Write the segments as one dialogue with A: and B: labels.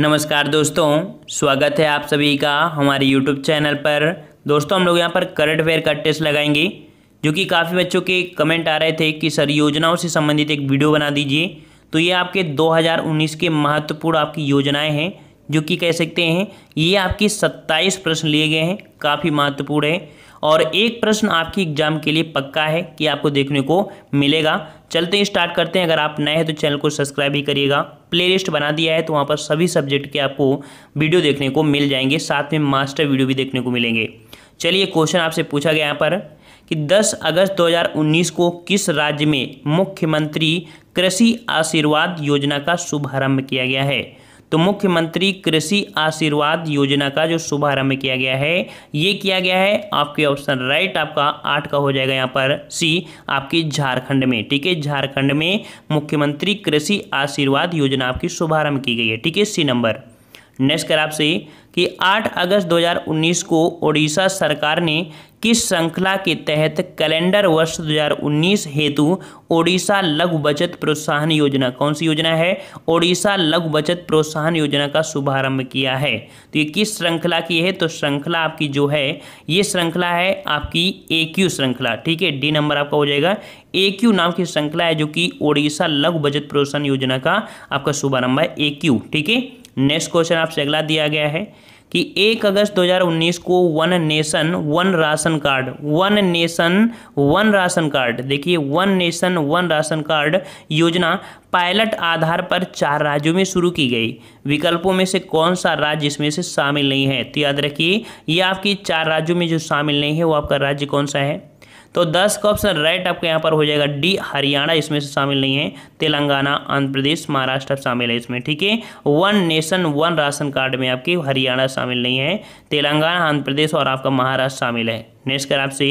A: नमस्कार दोस्तों स्वागत है आप सभी का हमारे यूट्यूब चैनल पर दोस्तों हम लोग यहाँ पर करंट अफेयर का टेस्ट लगाएंगे जो कि काफ़ी बच्चों के कमेंट आ रहे थे कि सर योजनाओं से संबंधित एक वीडियो बना दीजिए तो ये आपके 2019 के महत्वपूर्ण आपकी योजनाएं हैं जो कि कह सकते हैं ये आपके 27 प्रश्न लिए गए हैं काफ़ी महत्वपूर्ण है और एक प्रश्न आपकी एग्जाम के लिए पक्का है कि आपको देखने को मिलेगा चलते हैं स्टार्ट करते हैं अगर आप नए हैं तो चैनल को सब्सक्राइब ही करिएगा प्लेलिस्ट बना दिया है तो वहाँ पर सभी सब्जेक्ट के आपको वीडियो देखने को मिल जाएंगे साथ में मास्टर वीडियो भी देखने को मिलेंगे चलिए क्वेश्चन आपसे पूछा गया यहाँ पर कि 10 अगस्त 2019 को किस राज्य में मुख्यमंत्री कृषि आशीर्वाद योजना का शुभारंभ किया गया है तो मुख्यमंत्री कृषि आशीर्वाद योजना का जो शुभारंभ किया गया है ये किया गया है आपके ऑप्शन राइट आपका आठ का हो जाएगा यहाँ पर सी आपकी झारखंड में ठीक है झारखंड में मुख्यमंत्री कृषि आशीर्वाद योजना आपकी शुभारंभ की गई है ठीक है सी नंबर नेक्स्ट कर आपसे कि 8 अगस्त 2019 को ओडिशा सरकार ने किस श्रृंखला के तहत कैलेंडर वर्ष 2019 हेतु ओडिशा लघु बचत प्रोत्साहन योजना कौन सी योजना है ओडिशा लघु बचत प्रोत्साहन योजना का शुभारंभ किया है तो ये किस श्रृंखला की है तो श्रृंखला आपकी जो है ये श्रृंखला है आपकी ए क्यू श्रृंखला ठीक है डी नंबर आपका हो जाएगा ए क्यू नाम की श्रृंखला है जो कि ओडिशा लघु बचत प्रोत्साहन योजना का आपका शुभारंभ है ए क्यू ठीक है नेक्स्ट क्वेश्चन आपसे अगला दिया गया है कि एक अगस्त 2019 को one nation one ration card one nation one ration card देखिए one nation one ration card योजना पायलट आधार पर चार राज्यों में शुरू की गई विकल्पों में से कौन सा राज्य इसमें से शामिल नहीं है तो याद रखिए ये आपकी चार राज्यों में जो शामिल नहीं है वो आपका राज्य कौन सा है तो दस का ऑप्शन राइट आपके यहाँ पर हो जाएगा डी हरियाणा इसमें से शामिल नहीं है तेलंगाना आंध्र प्रदेश महाराष्ट्र शामिल है इसमें ठीक है one nation one ration card में आपकी हरियाणा शामिल नहीं है तेलंगाना आंध्र प्रदेश और आपका महाराष्ट्र शामिल है नेक्स्ट कर आपसे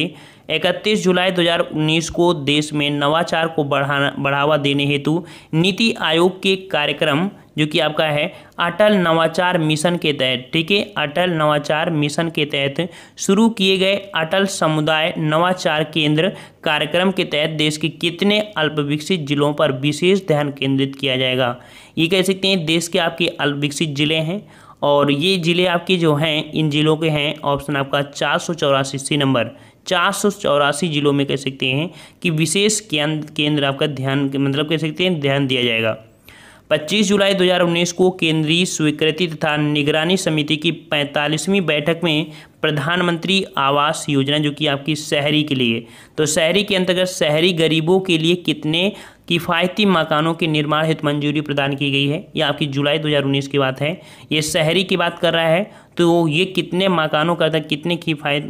A: इकतीस जुलाई 2019 को देश में नवाचार को बढ़ाना बढ़ावा देने हेतु नीति आयोग के कार्यक्रम जो कि आपका है अटल नवाचार मिशन के तहत ठीक है अटल नवाचार मिशन के तहत शुरू किए गए अटल समुदाय नवाचार केंद्र कार्यक्रम के तहत देश के कितने अल्पविकसित जिलों पर विशेष ध्यान केंद्रित किया जाएगा ये कह सकते हैं देश के आपके अल्पविकसित ज़िले हैं और ये ज़िले आपके जो हैं इन ज़िलों के हैं ऑप्शन आपका चार सौ चौरासी सी नंबर चार सौ चौरासी जिलों में कह सकते हैं कि विशेष केंद्र आपका ध्यान मतलब कह सकते हैं ध्यान दिया जाएगा 25 जुलाई 2019 को केंद्रीय स्वीकृति तथा निगरानी समिति की 45वीं बैठक में प्रधानमंत्री आवास योजना जो कि आपकी शहरी के लिए तो शहरी के अंतर्गत शहरी गरीबों के लिए कितने किफ़ायती मकानों के निर्माण हित मंजूरी प्रदान की गई है यह आपकी जुलाई 2019 की बात है ये शहरी की बात कर रहा है तो ये कितने मकानों का कितने किफ़ायत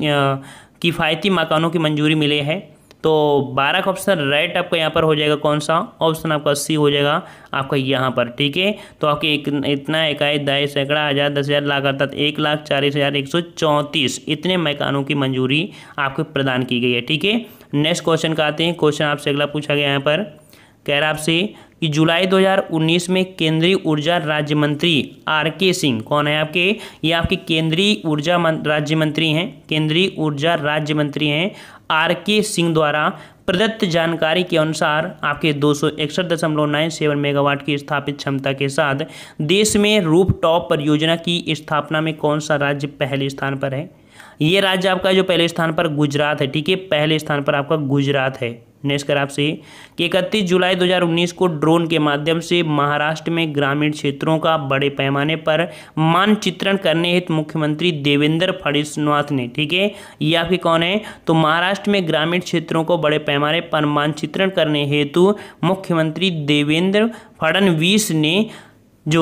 A: किफ़ायती मकानों की मंजूरी मिले हैं तो बारह का ऑप्शन राइट आपका यहाँ पर हो जाएगा कौन सा ऑप्शन आपका सी हो जाएगा आपका यहाँ पर ठीक है तो आपके एक, इतना इकाई दाई सैकड़ा हज़ार दस हज़ार लाख अर्थात एक लाख चालीस हज़ार एक सौ चौंतीस इतने मकानों की मंजूरी आपको प्रदान की गई है ठीक है नेक्स्ट क्वेश्चन का आते हैं क्वेश्चन आपसे अगला पूछा गया यहाँ पर कह रहा आपसे कि जुलाई 2019 में केंद्रीय ऊर्जा राज्य मंत्री आर के सिंह कौन है आपके ये आपके केंद्रीय ऊर्जा राज्य मंत्री हैं केंद्रीय ऊर्जा राज्य मंत्री हैं आर के सिंह द्वारा प्रदत्त जानकारी के अनुसार आपके दो सौ मेगावाट की स्थापित क्षमता के साथ देश में रूप टॉप परियोजना की स्थापना में कौन सा राज्य पहले स्थान पर है ये राज्य आपका जो पहले स्थान पर गुजरात है ठीक है पहले स्थान पर आपका गुजरात है नेक्स्ट कर आपसे कि इकतीस जुलाई 2019 को ड्रोन के माध्यम से महाराष्ट्र में ग्रामीण क्षेत्रों का बड़े पैमाने पर मानचित्रण करने हित मुख्यमंत्री देवेंद्र फडणवीस ने ठीक है ये आपके कौन है तो महाराष्ट्र में ग्रामीण क्षेत्रों को बड़े पैमाने पर मानचित्रण करने हेतु मुख्यमंत्री देवेंद्र फडणवीस ने जो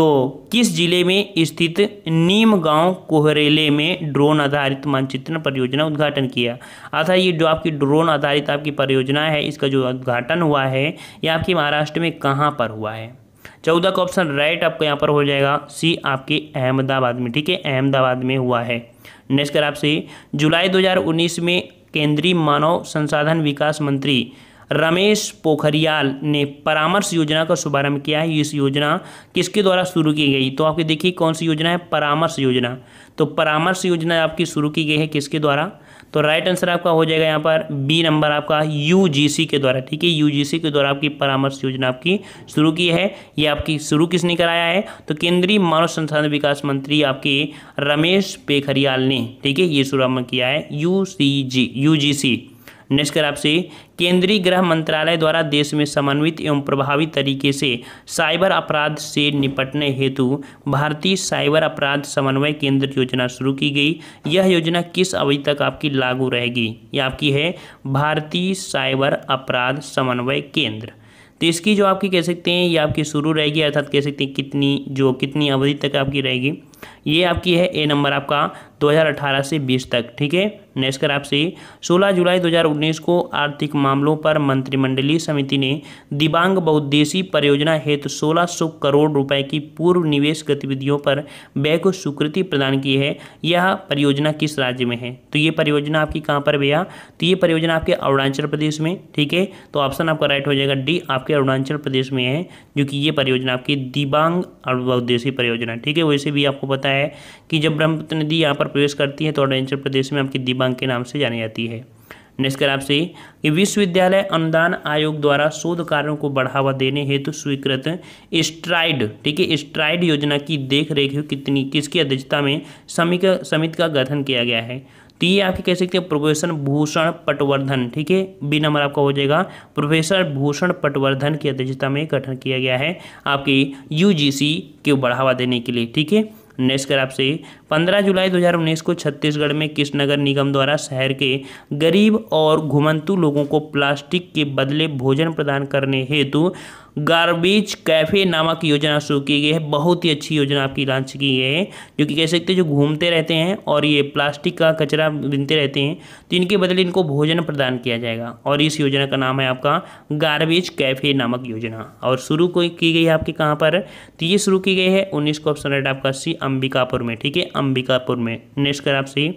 A: किस जिले में स्थित नीम गांव कोहरेले में ड्रोन आधारित मानचित्रण परियोजना उद्घाटन किया अर्थात ये जो आपकी ड्रोन आधारित आपकी परियोजना है इसका जो उद्घाटन हुआ है ये आपके महाराष्ट्र में कहाँ पर हुआ है चौदह का ऑप्शन राइट आपका यहाँ पर हो जाएगा सी आपके अहमदाबाद में ठीक है अहमदाबाद में हुआ है नेक्स्ट कर आपसे जुलाई दो में केंद्रीय मानव संसाधन विकास मंत्री रमेश पोखरियाल ने परामर्श योजना का शुभारंभ किया है इस योजना किसके द्वारा शुरू की गई तो आपकी देखिए कौन सी योजना है परामर्श योजना तो परामर्श योजना आपकी शुरू की गई है किसके द्वारा तो राइट आंसर आपका हो जाएगा यहाँ पर बी नंबर आपका यूजीसी के द्वारा ठीक है यूजीसी के द्वारा आपकी परामर्श योजना आपकी शुरू की है ये आपकी शुरू किसने कराया है तो केंद्रीय मानव संसाधन विकास मंत्री आपके रमेश पेखरियाल ने ठीक है ये शुरू किया है U C G U G C next कर आपसे केंद्रीय गृह मंत्रालय द्वारा देश में समन्वित एवं प्रभावी तरीके से साइबर अपराध से निपटने हेतु भारतीय साइबर अपराध समन्वय केंद्र योजना शुरू की गई यह योजना किस अवधि तक आपकी लागू रहेगी यह आपकी है भारतीय साइबर अपराध समन्वय केंद्र तो इसकी जो आपकी कह सकते हैं ये आपकी शुरू रहेगी अर्थात कह सकते हैं कितनी जो कितनी अवधि तक आपकी रहेगी ये आपकी है ए नंबर आपका 2018 से 20 तक ठीक है नेक्स्ट कर आपसे 16 जुलाई 2019 को आर्थिक मामलों पर मंत्रिमंडलीय समिति ने दिबांग बहुद्देशी परियोजना हेतु तो 1600 करोड़ रुपए की पूर्व निवेश गतिविधियों पर व्यय को स्वीकृति प्रदान की है यह परियोजना किस राज्य में है तो ये परियोजना आपकी कहाँ पर भैया तो ये परियोजना आपके अरुणाचल प्रदेश में ठीक है तो ऑप्शन आपका राइट हो जाएगा डी आपके अरुणाचल प्रदेश में है जो कि ये परियोजना आपकी दिबांग बहुद्देशी परियोजना ठीक है वैसे भी आपको पता है कि जब ब्रह्मपुत्र नदी यहाँ पर प्रवेश करती है तो अरुणाचल प्रदेश में आपकी दिबांग के नाम से जानी जाती है नेक्स्ट कर आपसे कि विश्वविद्यालय अनुदान आयोग द्वारा शोध कार्यों को बढ़ावा देने हेतु तो स्वीकृत स्ट्राइड ठीक है स्ट्राइड योजना की देख रेख कितनी किसकी अध्यक्षता में समिति समिति का गठन किया गया है तो ये आपके कह सकते हैं प्रोफेसर भूषण पटवर्धन ठीक है बी नंबर आपका हो जाएगा प्रोफेसर भूषण पटवर्धन की अध्यक्षता में गठन किया गया है आपके यूजीसी को बढ़ावा देने के लिए ठीक है नेक्स्ट कर आपसे पंद्रह जुलाई 2019 को छत्तीसगढ़ में किस नगर निगम द्वारा शहर के गरीब और घुमंतु लोगों को प्लास्टिक के बदले भोजन प्रदान करने हेतु गार्बेज कैफ़े नामक योजना शुरू की गई है बहुत ही अच्छी योजना आपकी लॉन्च की गई है जो कि कह सकते हैं जो घूमते रहते हैं और ये प्लास्टिक का कचरा बिनते रहते हैं तो इनके बदले इनको भोजन प्रदान किया जाएगा और इस योजना का नाम है आपका गार्बेज कैफ़े नामक योजना और शुरू कोई की गई है आपके कहाँ पर तो ये शुरू की गई है उन्नीस को ऑप्शन रेट आपका सी अंबिकापुर में ठीक है अंबिकापुर में नेक्स्ट कर आपसे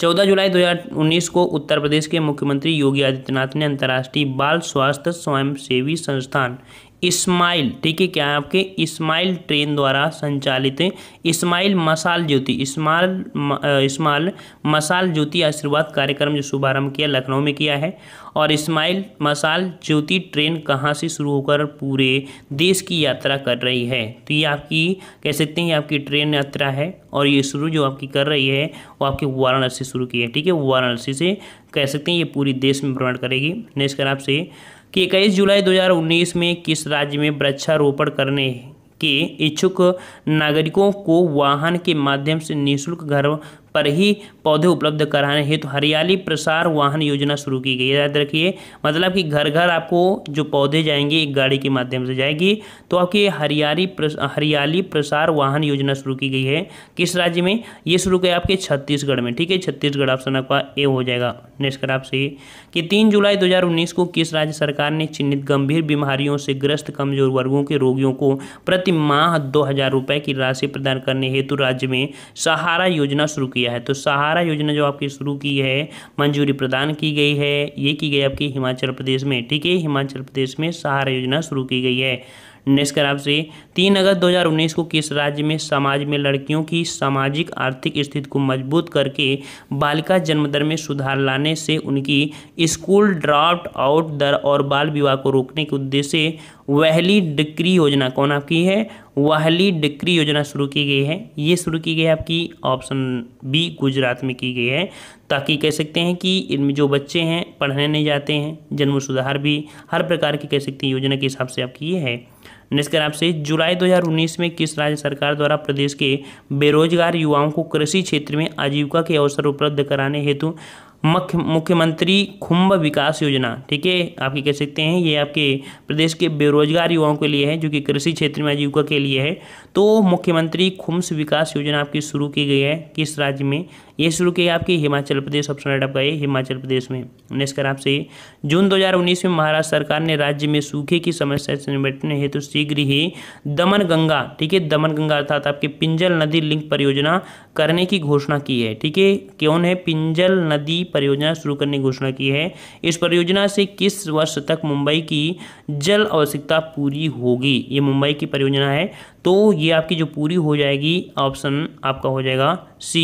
A: चौदह जुलाई 2019 को उत्तर प्रदेश के मुख्यमंत्री योगी आदित्यनाथ ने अंतर्राष्ट्रीय बाल स्वास्थ्य स्वयंसेवी संस्थान इस्माइल ठीक है क्या है आपके इस्माइल ट्रेन द्वारा संचालित इस्माइल मसाल ज्योति इस्माल इस्माइल मसाल ज्योति आशीर्वाद कार्यक्रम जो शुभारंभ किया लखनऊ में किया है और इस्माइल मसाल ज्योति ट्रेन कहाँ से शुरू होकर पूरे देश की यात्रा कर रही है तो ये आपकी कह सकते हैं ये आपकी ट्रेन यात्रा है और ये शुरू जो आपकी कर रही है वो आपकी वाराणसी शुरू की है ठीक है वाराणसी से कह सकते हैं ये पूरी देश में भ्रमण करेगी नेक्स्ट कर आपसे कि इक्कीस जुलाई 2019 में किस राज्य में वृक्षारोपण करने के इच्छुक नागरिकों को वाहन के माध्यम से निःशुल्क घर पर ही पौधे उपलब्ध कराने हेतु तो हरियाली प्रसार वाहन योजना शुरू की गई याद रखिए मतलब कि घर घर आपको जो पौधे जाएंगे एक गाड़ी के माध्यम से जाएगी तो आपकी हरियाली प्रस, हरियाली प्रसार वाहन योजना शुरू की गई है किस राज्य में ये शुरू किया आपके छत्तीसगढ़ में ठीक है छत्तीसगढ़ ऑप्शन आपका ए हो जाएगा नेक्स्ट कर आपसे कि तीन जुलाई दो को किस राज्य सरकार ने चिन्हित गंभीर बीमारियों से ग्रस्त कमजोर वर्गों के रोगियों को प्रति प्रति माह दो हज़ार रुपये की राशि प्रदान करने हेतु राज्य में सहारा योजना शुरू किया है तो सहारा योजना जो आपकी शुरू की है मंजूरी प्रदान की गई है ये की गई आपकी हिमाचल प्रदेश में ठीक है हिमाचल प्रदेश में सहारा योजना शुरू की गई है नेक्स्ट कर आपसे तीन अगस्त 2019 को किस राज्य में समाज में लड़कियों की सामाजिक आर्थिक स्थिति को मजबूत करके बालिका जन्म दर में सुधार लाने से उनकी स्कूल ड्राफ्ट आउट दर और बाल विवाह को रोकने के उद्देश्य से वहली डिक्री योजना कौन आपकी है वहली डिक्री योजना शुरू की गई है ये शुरू की गई है आपकी ऑप्शन बी गुजरात में की गई है ताकि कह सकते हैं कि इनमें जो बच्चे हैं पढ़ने नहीं जाते हैं जन्म सुधार भी हर प्रकार की कह सकते हैं योजना के हिसाब से आपकी ये है नेक्स्ट कर आपसे जुलाई 2019 में किस राज्य सरकार द्वारा प्रदेश के बेरोजगार युवाओं को कृषि क्षेत्र में आजीविका के अवसर उपलब्ध कराने हेतु मुख्य मुख्यमंत्री खुम्ब विकास योजना ठीक है ये कह सकते हैं ये आपके प्रदेश के बेरोजगार युवाओं के लिए है जो कि कृषि क्षेत्र में आजीविका के लिए है तो मुख्यमंत्री खुम्स विकास योजना आपकी शुरू की गई है किस राज्य में ये शुरू की आपकी हिमाचल प्रदेश ऑप्शन राइट आपका ये हिमाचल प्रदेश में नेक्स्ट कर आपसे जून दो में महाराष्ट्र सरकार ने राज्य में सूखे की समस्या से निपटने हेतु तो शीघ्र ही दमन गंगा ठीक है दमन गंगा अर्थात आपके पिंजल नदी लिंक परियोजना करने की घोषणा की है ठीक है कौन है पिंजल नदी परियोजना शुरू करने की घोषणा की है इस परियोजना से किस वर्ष तक मुंबई की जल आवश्यकता पूरी होगी ये मुंबई की परियोजना है तो ये आपकी जो पूरी हो जाएगी ऑप्शन आपका हो जाएगा सी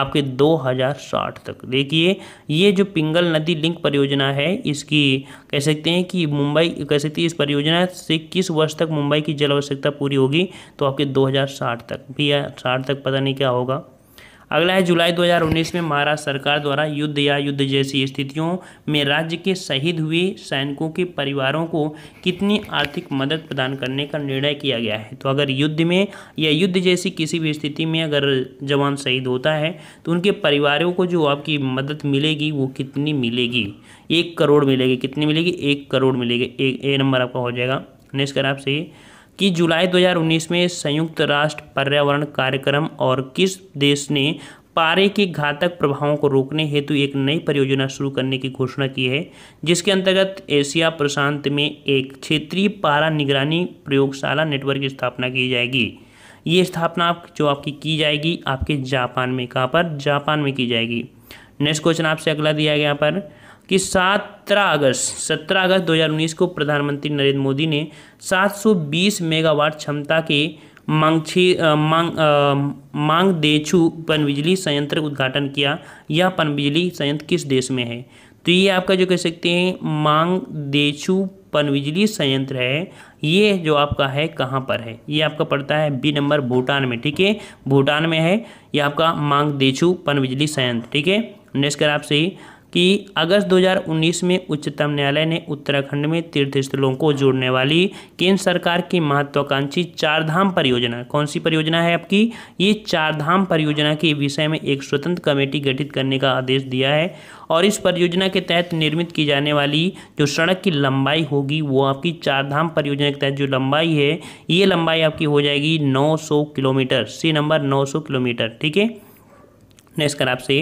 A: आपके 2060 तक देखिए ये जो पिंगल नदी लिंक परियोजना है इसकी कह सकते हैं कि मुंबई कह सकते हैं इस परियोजना से किस वर्ष तक मुंबई की जल आवश्यकता पूरी होगी तो आपके 2060 तक भी साठ तक पता नहीं क्या होगा अगला है जुलाई 2019 में महाराष्ट्र सरकार द्वारा युद्ध या युद्ध जैसी स्थितियों में राज्य के शहीद हुए सैनिकों के परिवारों को कितनी आर्थिक मदद प्रदान करने का निर्णय किया गया है तो अगर युद्ध में या युद्ध जैसी किसी भी स्थिति में अगर जवान शहीद होता है तो उनके परिवारों को जो आपकी मदद मिलेगी वो कितनी मिलेगी एक करोड़ मिलेगी कितनी मिलेगी एक करोड़ मिलेगी एक ए नंबर आपका हो जाएगा नेक्स्ट कर आपसे कि जुलाई 2019 में संयुक्त राष्ट्र पर्यावरण कार्यक्रम और किस देश ने पारे के घातक प्रभावों को रोकने हेतु एक नई परियोजना शुरू करने की घोषणा की है जिसके अंतर्गत एशिया प्रशांत में एक क्षेत्रीय पारा निगरानी प्रयोगशाला नेटवर्क की स्थापना की जाएगी ये स्थापना जो आपकी की जाएगी आपके जापान में कहाँ पर जापान में की जाएगी नेक्स्ट क्वेश्चन आपसे अगला दिया गया यहाँ पर कि 17 अगस्त 17 अगस्त 2019 को प्रधानमंत्री नरेंद्र मोदी ने 720 मेगावाट क्षमता के मांगछी मांग मांग देछू पनबिजली संयंत्र उद्घाटन किया यह पनबिजली संयंत्र किस देश में है तो ये आपका जो कह सकते हैं मांग देछू पनबिजली संयंत्र है ये जो आपका है कहाँ पर है ये आपका पड़ता है बी नंबर भूटान में ठीक है भूटान में है ये आपका मांग देछू पनबिजली संयंत्र ठीक है नेक्स्ट कर आपसे कि अगस्त 2019 में उच्चतम न्यायालय ने उत्तराखंड में तीर्थस्थलों को जोड़ने वाली केंद्र सरकार की महत्वाकांक्षी चारधाम परियोजना कौन सी परियोजना है आपकी ये चारधाम परियोजना के विषय में एक स्वतंत्र कमेटी गठित करने का आदेश दिया है और इस परियोजना के तहत निर्मित की जाने वाली जो सड़क की लंबाई होगी वो आपकी चारधाम परियोजना के तहत जो लंबाई है ये लंबाई आपकी हो जाएगी 900 किलोमीटर सी नंबर 900 किलोमीटर ठीक है नेक्स्ट कर आपसे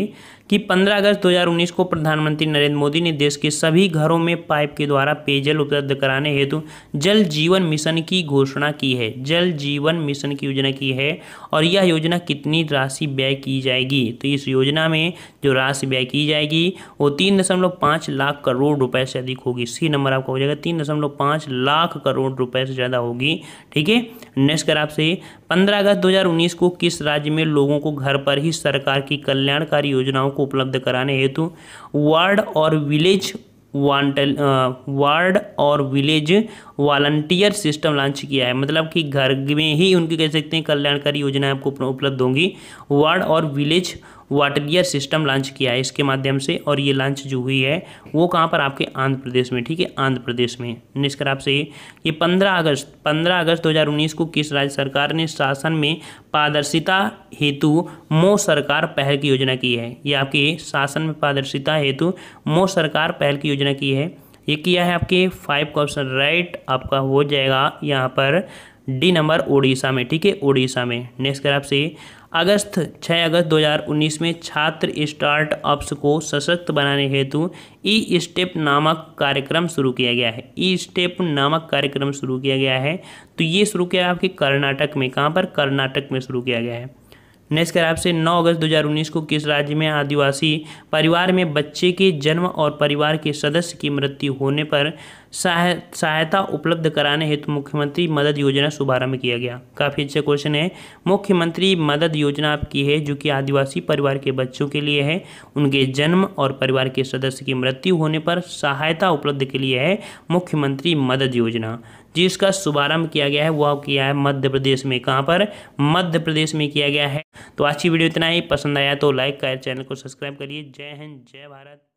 A: कि 15 अगस्त 2019 को प्रधानमंत्री नरेंद्र मोदी ने देश के सभी घरों में पाइप के द्वारा पेयजल उपलब्ध कराने हेतु जल जीवन मिशन की घोषणा की है जल जीवन मिशन की योजना की है और यह योजना कितनी राशि व्यय की जाएगी तो इस योजना में जो राशि व्यय की जाएगी वो तीन दशमलव पाँच लाख करोड़ रुपए से अधिक होगी सी नंबर आपका हो जाएगा तीन दशमलव पाँच लाख करोड़ रुपए से ज़्यादा होगी ठीक है नेक्स्ट कर आपसे पंद्रह अगस्त दो को किस राज्य में लोगों को घर पर ही सरकार की कल्याणकारी योजनाओं को उपलब्ध कराने हेतु वार्ड और विलेज वॉन्टल वार्ड और विलेज वॉलंटियर सिस्टम लॉन्च किया है मतलब कि घर में ही उनकी कह सकते हैं कल्याणकारी योजनाएं आपको उपलब्ध होंगी वार्ड और विलेज वाटरियर सिस्टम लॉन्च किया है इसके माध्यम से और ये लॉन्च जो हुई है वो कहाँ पर आपके आंध्र प्रदेश में ठीक है आंध्र प्रदेश में निष्कर आपसे ये पंद्रह अगस्त पंद्रह अगस्त 2019 को किस राज्य सरकार ने शासन में पारदर्शिता हेतु मो सरकार पहल की योजना की है ये आपके शासन में पारदर्शिता हेतु मो सरकार पहल की योजना की है ये किया है आपके फाइव का ऑप्शन राइट आपका हो जाएगा यहाँ पर डी नंबर ओडिशा में ठीक है ओडिशा में नेक्स्ट कर आपसे अगस्त 6 अगस्त 2019 में छात्र स्टार्टअप्स को सशक्त बनाने हेतु ई स्टेप नामक कार्यक्रम शुरू किया गया है ई स्टेप नामक कार्यक्रम शुरू किया गया है तो ये शुरू किया आपके कर्नाटक में कहाँ पर कर्नाटक में शुरू किया गया है नेक्स्ट कर आपसे 9 अगस्त 2019 को किस राज्य में आदिवासी परिवार में बच्चे के जन्म और परिवार के सदस्य की मृत्यु होने पर सहायता उपलब्ध कराने हेतु मुख्यमंत्री मदद योजना शुभारंभ किया गया काफ़ी अच्छा क्वेश्चन है मुख्यमंत्री मदद योजना आपकी है जो कि आदिवासी परिवार के बच्चों के लिए है उनके जन्म और परिवार के सदस्य की मृत्यु होने पर सहायता उपलब्ध के लिए है मुख्यमंत्री मदद योजना जिसका शुभारंभ किया गया है वह किया है मध्य प्रदेश में कहाँ पर मध्य प्रदेश में किया गया है तो आज की वीडियो इतना ही पसंद आया तो लाइक कर चैनल को सब्सक्राइब करिए जय हिंद जय भारत